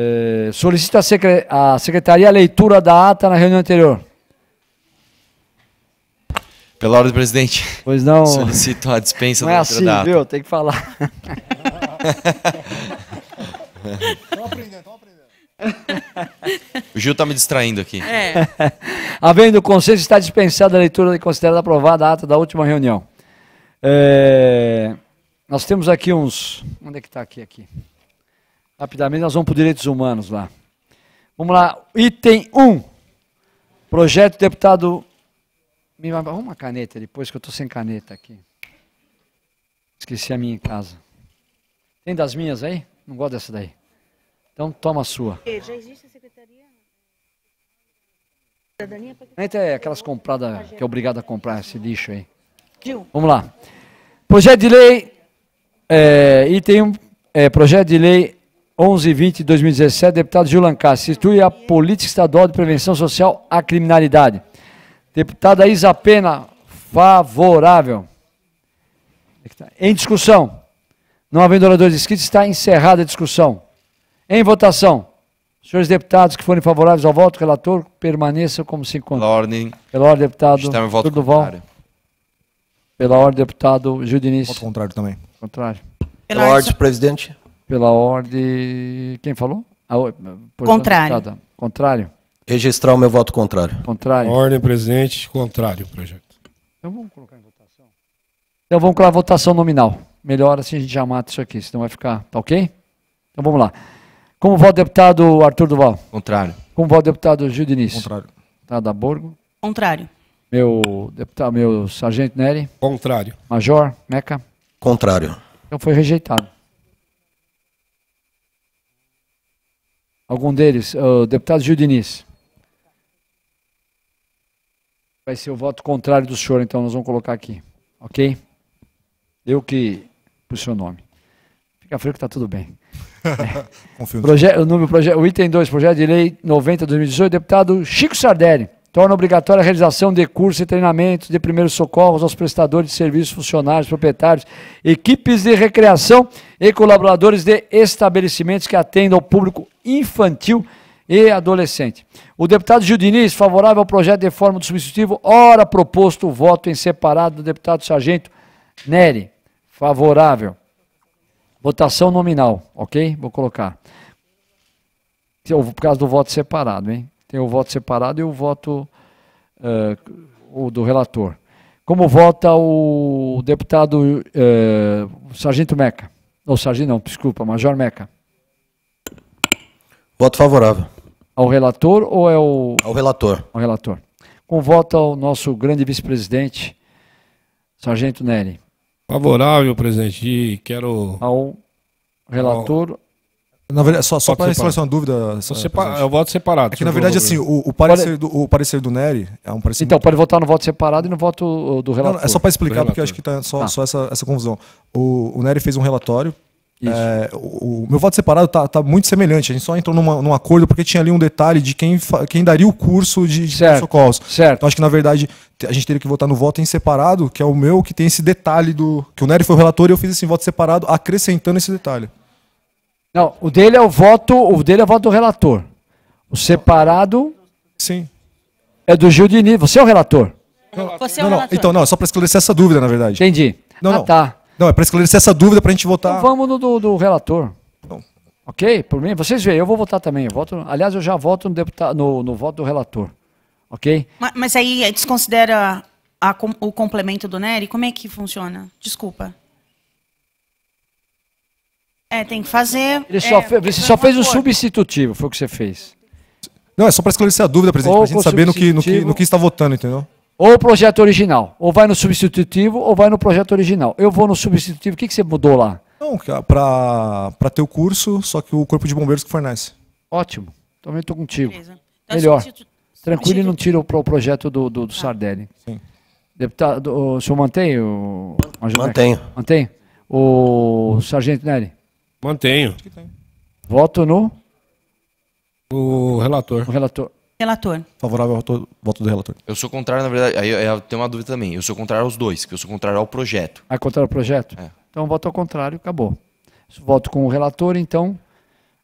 Eh, solicita a secretaria a leitura da ata na reunião anterior. Pela ordem do presidente. Pois não. Solicito a dispensa não é da assim, da viu? Tem que falar. Estou aprendendo, estou aprendendo. O Gil está me distraindo aqui. É. Havendo consenso, está dispensada a leitura e considerada aprovada a ata da última reunião. É... Nós temos aqui uns. Onde é que está aqui? aqui? Rapidamente, nós vamos para os direitos humanos lá. Vamos lá, item 1. Projeto deputado. Me arruma uma caneta depois, que eu estou sem caneta aqui. Esqueci a minha em casa. Tem das minhas aí? Não gosto dessa daí. Então toma a sua. Já existe a Secretaria? Cidadania? Caneta é aquelas compradas que é obrigado a comprar esse lixo aí. Vamos lá. Projeto de lei. É, item 1. É, projeto de lei 11 20 de 2017, deputado Gil Lancaster, institui a Política Estadual de Prevenção Social à Criminalidade. Deputada Isa Pena, favorável. Em discussão. Não havendo oradores inscritos, está encerrada a discussão. Em votação. Senhores deputados que forem favoráveis ao voto, relator, permaneçam como se encontra. Pela ordem. Pela ordem, deputado. Está em voto contrário. Pela ordem, deputado Gil Diniz. Voto contrário também. Contrário. Pela ordem, presidente. Pela ordem. Quem falou? contrário. Contrário. Registrar o meu voto contrário. Contrário. Ordem presidente contrário ao projeto. Então vamos colocar em votação. Então vamos colocar a votação nominal. Melhor assim a gente já mata isso aqui, senão vai ficar. Tá ok? Então vamos lá. Como voto deputado Arthur Duval? Contrário. Como voto deputado Gil Diniz? Contrário. Deputado Borgo? Contrário. Meu deputado, meu sargento Nery? Contrário. Major Meca? Contrário. Então foi rejeitado. Algum deles, o deputado Gil Diniz. Vai ser o voto contrário do senhor, então nós vamos colocar aqui. Ok? Eu que. Por seu nome. Fica frio que está tudo bem. É. Confio. O, número, o item 2, projeto de lei 90-2018, deputado Chico Sardelli torna obrigatória a realização de cursos e treinamentos de primeiros socorros aos prestadores de serviços, funcionários, proprietários, equipes de recreação e colaboradores de estabelecimentos que atendam ao público infantil e adolescente. O deputado Gil Diniz, favorável ao projeto de forma do substitutivo, ora proposto o voto em separado do deputado Sargento Neri. Favorável. Votação nominal, ok? Vou colocar. Por causa do voto separado, hein? Tem o voto separado e o voto uh, o do relator. Como vota o deputado uh, Sargento Meca? Não, Sargento não, desculpa, Major Meca. Voto favorável. Ao relator ou é o. Ao relator. Ao relator. Com voto ao nosso grande vice-presidente, Sargento Neri. Favorável, presidente. E quero. Ao relator na verdade, só, só para esclarecer uma dúvida. Só é, separa, é o voto separado. É que, na verdade, assim, o, o parecer pode... do, o parecer do Nery é um parecer. Então, muito... pode votar no voto separado e no voto uh, do relator. Não, é só para explicar, porque acho que tá só, tá. só essa, essa confusão. O, o Nery fez um relatório. É, o, o, meu voto separado tá, tá, muito semelhante. A gente só entrou numa, num acordo porque tinha ali um detalhe de quem, quem daria o curso de, de certo, socorros. Certo. Então acho que, na verdade, a gente teria que votar no voto em separado, que é o meu, que tem esse detalhe do. Que o Nery foi o relator e eu fiz esse voto separado, acrescentando esse detalhe. Não, o dele é o voto, o dele é o voto do relator. O separado. Sim. É do Gil Diniz. Você é o relator. Não, Você é o não, relator. Não. Então, não, é só para esclarecer essa dúvida, na verdade. Entendi. Não, ah, não. tá. Não, é para esclarecer essa dúvida para a gente votar. Então vamos no do, do relator. Não. Ok? Por mim, vocês veem, eu vou votar também. Eu voto, aliás, eu já voto no, deputado, no, no voto do relator. Ok? Mas, mas aí é, desconsidera a, a, o complemento do Nery? Como é que funciona? Desculpa. É, tem que fazer. Ele só, é, fe você só fez o substitutivo, foi o que você fez. Não, é só para esclarecer a dúvida, presidente, para a gente saber no que, no, que, no que está votando, entendeu? Ou o projeto original. Ou vai no substitutivo ou vai no projeto original. Eu vou no substitutivo. O que, que você mudou lá? Não, ah, para ter o curso, só que o Corpo de Bombeiros que fornece. Ótimo. Também estou contigo. Beleza. Então, Melhor. Substitu... Tranquilo e não tira o projeto do, do, do tá. Sardelli. Sim. Deputado, o senhor mantém o. Mantenho. O sargento Nery? Mantenho. Voto no? O relator. O relator. Relator. Favorável ao voto do relator. Eu sou contrário, na verdade. Aí eu, tenho uma dúvida também. Eu sou contrário aos dois, que eu sou contrário ao projeto. Ah, contrário ao projeto? É. Então, voto ao contrário, acabou. Voto com o relator, então,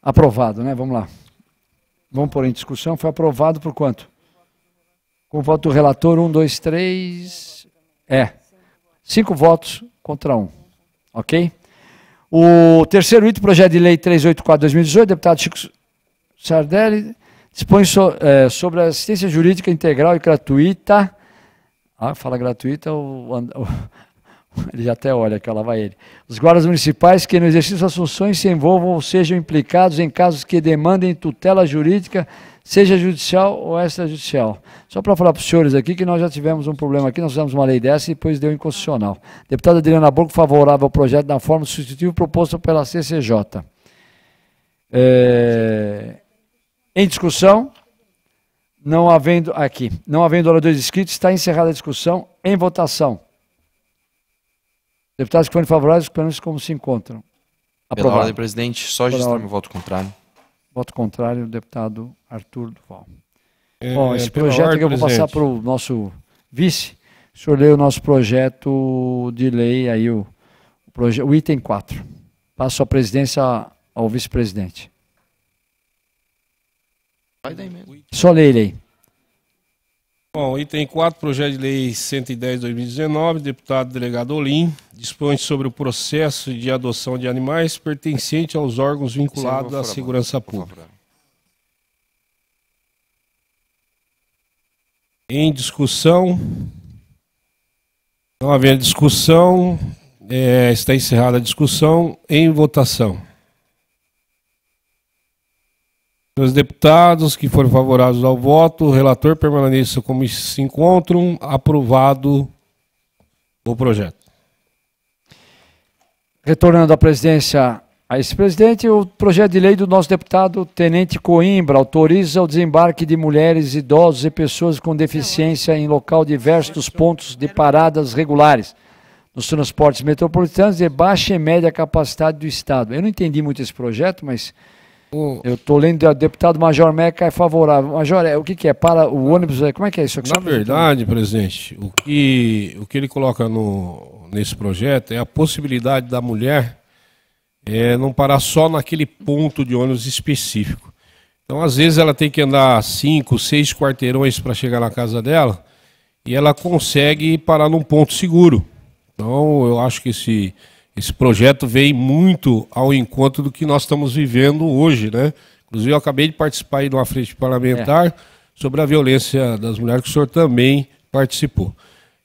aprovado, né? Vamos lá. Vamos pôr em discussão. Foi aprovado por quanto? Com o voto do relator, um, dois, três. É. Cinco votos contra um. Ok? O terceiro item, projeto de lei 384-2018, deputado Chico Sardelli, dispõe so, é, sobre a assistência jurídica integral e gratuita. Ah, fala gratuita, o, o, ele já até olha que lá vai ele. Os guardas municipais que no exercício das funções se envolvam ou sejam implicados em casos que demandem tutela jurídica seja judicial ou extrajudicial. Só para falar para os senhores aqui que nós já tivemos um problema aqui, nós fizemos uma lei dessa e depois deu inconstitucional. Deputada Adriana Borgo, favorável ao projeto na forma substitutiva proposta pela CCJ. É, em discussão, não havendo, aqui, não havendo oradores inscritos, está encerrada a discussão em votação. Deputados que forem favoráveis, pelo como se encontram. Aprovado. Pela ordem, presidente, só registrar meu voto contrário. Voto contrário, deputado Arthur Duval. É, Bom, esse projeto ordem, que eu vou presidente. passar para o nosso vice. O senhor lê o nosso projeto de lei, aí o, o, o item 4. Passo a presidência ao vice-presidente. Só lê ele aí. Bom, item 4, projeto de lei 110-2019, deputado delegado Olim, dispõe sobre o processo de adoção de animais pertencente aos órgãos vinculados à segurança pública. Em discussão, não havendo discussão, é, está encerrada a discussão. Em votação. Os deputados que foram favoráveis ao voto, o relator permaneça como se encontram. Aprovado o projeto. Retornando à presidência, a ex-presidente, o projeto de lei do nosso deputado Tenente Coimbra autoriza o desembarque de mulheres, idosos e pessoas com deficiência em local diverso dos pontos de paradas regulares nos transportes metropolitanos de baixa e média capacidade do Estado. Eu não entendi muito esse projeto, mas eu estou lendo o deputado Major Meca é favorável. Major, é, o que, que é? Para o ônibus, é, como é que é isso? Que Na verdade, presidente, o que, o que ele coloca no, nesse projeto é a possibilidade da mulher é, não parar só naquele ponto de ônibus específico. Então, às vezes, ela tem que andar cinco, seis quarteirões para chegar na casa dela e ela consegue parar num ponto seguro. Então, eu acho que esse esse projeto vem muito ao encontro do que nós estamos vivendo hoje, né? Inclusive, eu acabei de participar aí de uma frente parlamentar é. sobre a violência das mulheres, que o senhor também participou.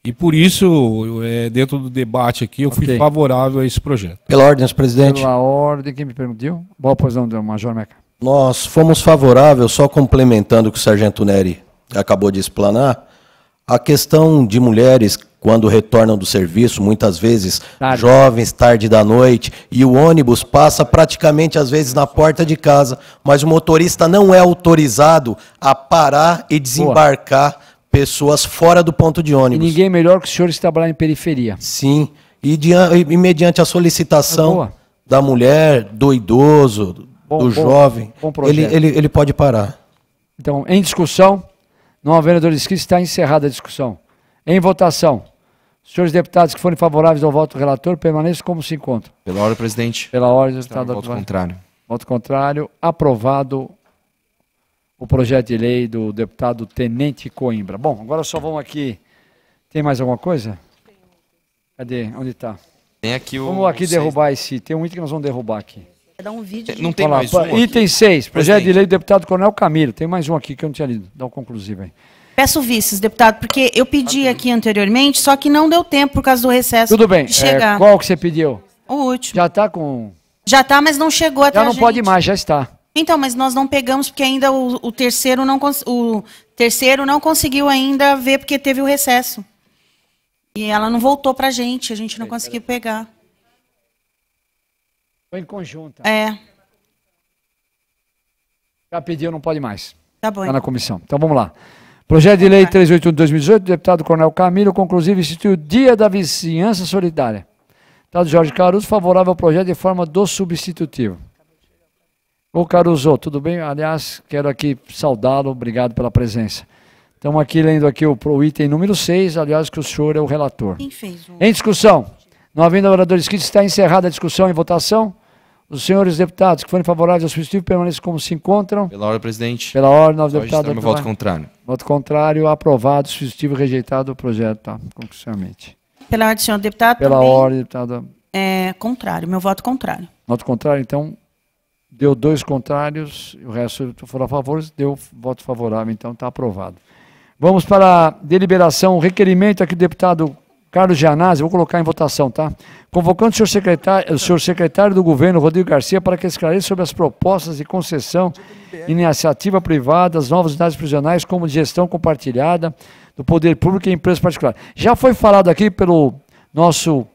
E por isso, é, dentro do debate aqui, eu okay. fui favorável a esse projeto. Pela ordem, presidente. Pela ordem, quem me permitiu? Boa posição então, Major Meca. Nós fomos favoráveis, só complementando o que o Sargento Neri acabou de explanar, a questão de mulheres quando retornam do serviço, muitas vezes tarde. jovens, tarde da noite, e o ônibus passa praticamente às vezes na porta de casa, mas o motorista não é autorizado a parar e desembarcar Boa. pessoas fora do ponto de ônibus. E ninguém melhor que o senhor trabalhar em periferia. Sim, e, e mediante a solicitação Boa. da mulher, do idoso, bom, do bom, jovem, bom ele, ele, ele pode parar. Então, em discussão, não havendo dores escritas, está encerrada a discussão. Em votação. Senhores deputados que forem favoráveis ao voto do relator, permaneçam como se encontram. Pela ordem, presidente. Pela ordem, então, deputado. Voto contrário. Voto contrário. Aprovado o projeto de lei do deputado Tenente Coimbra. Bom, agora só vamos aqui. Tem mais alguma coisa? Cadê? Onde está? Tem aqui o. Vamos aqui derrubar esse. Tem um item que nós vamos derrubar aqui. Dá um vídeo. Não tem mais um. Item 6, projeto de lei do deputado Coronel Camilo. Tem mais um aqui que eu não tinha lido. Dá um conclusivo aí. Peço vícios, deputado, porque eu pedi aqui anteriormente, só que não deu tempo por causa do recesso. Tudo bem. De é, chegar. É, qual que você pediu? O último. Já está com. Já está, mas não chegou até. Já não pode mais, já está. Então, mas nós não pegamos porque ainda o, o terceiro não o terceiro não conseguiu ainda ver porque teve o recesso. E ela não voltou para a gente, a gente não conseguiu pegar. Foi em conjunto. É. Já pediu, não pode mais. Tá bom. Está na então. comissão. Então vamos lá. Projeto de Lei 381 de 2018, do deputado Coronel Camilo, conclusivo, institui o Dia da Vizinhança Solidária. Deputado Jorge Caruso, favorável ao projeto de forma do substitutivo. Ô Caruso, tudo bem? Aliás, quero aqui saudá-lo, obrigado pela presença. Estamos aqui lendo aqui o, o item número 6, aliás, que o senhor é o relator. Quem fez o... Em discussão. Não havendo oradores inscritos, está encerrada a discussão e votação. Os senhores deputados que forem favoráveis ao substitutivo permaneçam como se encontram. Pela ordem, presidente. Pela ordem, nós deputados. Meu voto contrário. Voto contrário, aprovado, substitutivo rejeitado o projeto, tá? conclusivamente Pela ordem, senhor deputado. Pela também, ordem, deputada. É contrário, meu voto contrário. Voto contrário, então, deu dois contrários, o resto foram a favor, deu voto favorável, então está aprovado. Vamos para a deliberação, requerimento aqui do deputado Carlos Gianazzi, vou colocar em votação, tá? Convocando o senhor, secretário, o senhor secretário do governo, Rodrigo Garcia, para que esclareça sobre as propostas de concessão e iniciativa privada, as novas unidades prisionais, como de gestão compartilhada do poder público e empresa particular. Já foi falado aqui pelo nosso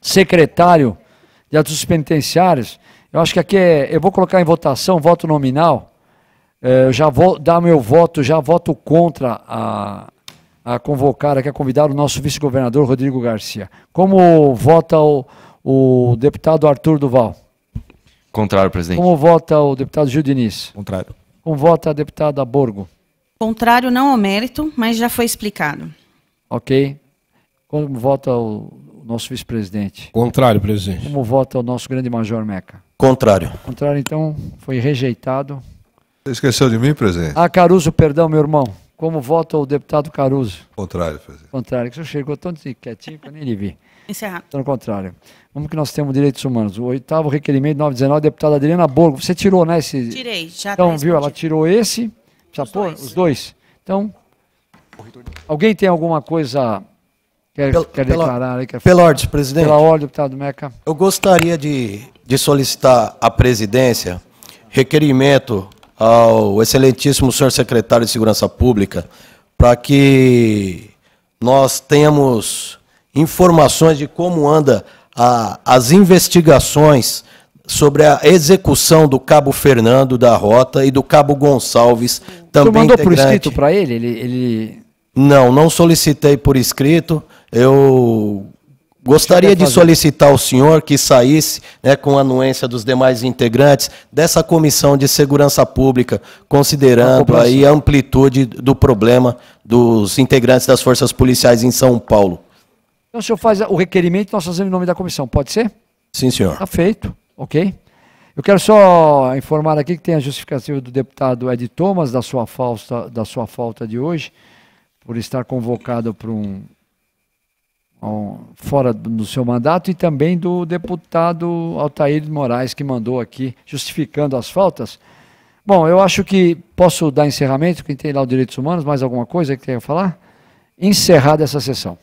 secretário de atos penitenciários, eu acho que aqui é, eu vou colocar em votação, voto nominal, é, eu já vou dar meu voto, já voto contra a, a convocar aqui, a convidar o nosso vice-governador Rodrigo Garcia. Como vota o, o deputado Arthur Duval? Contrário, presidente. Como vota o deputado Gil Diniz? Contrário. Como vota a deputada Borgo? Contrário não ao mérito, mas já foi explicado. Ok. Como vota o nosso vice-presidente? Contrário, presidente. Como vota o nosso grande major Meca? Contrário. Contrário, então, foi rejeitado. Você esqueceu de mim, presidente? Ah, Caruso, perdão, meu irmão. Como vota o deputado Caruso? Contrário, fazer. É. Contrário, que o senhor chegou tão quietinho que eu nem lhe vi. Encerrar. Então, no contrário. Vamos que nós temos direitos humanos. O oitavo requerimento 919, deputada Adriana Borgo. Você tirou, né? Esse... Tirei, já Então, tá viu, ela tirou esse. Os pô, dois. Os dois. Então, alguém tem alguma coisa Quer, pela, quer declarar aí? Quer... Pela ordem, presidente. Pela ordem, deputado Meca. Eu gostaria de, de solicitar à presidência requerimento ao excelentíssimo senhor secretário de Segurança Pública para que nós tenhamos informações de como anda a, as investigações sobre a execução do Cabo Fernando da Rota e do Cabo Gonçalves, também Você mandou por escrito para ele? ele? ele? Não, não solicitei por escrito. Eu Gostaria de solicitar ao senhor que saísse, né, com a anuência dos demais integrantes, dessa comissão de segurança pública, considerando aí a amplitude do problema dos integrantes das forças policiais em São Paulo. Então, o senhor faz o requerimento, nós fazemos em nome da comissão, pode ser? Sim, senhor. Está feito, ok. Eu quero só informar aqui que tem a justificativa do deputado Ed Thomas da sua falta, da sua falta de hoje, por estar convocado para um fora do seu mandato e também do deputado Altair Moraes, que mandou aqui, justificando as faltas. Bom, eu acho que posso dar encerramento, quem tem lá os direitos humanos, mais alguma coisa que tenha a falar? Encerrada essa sessão.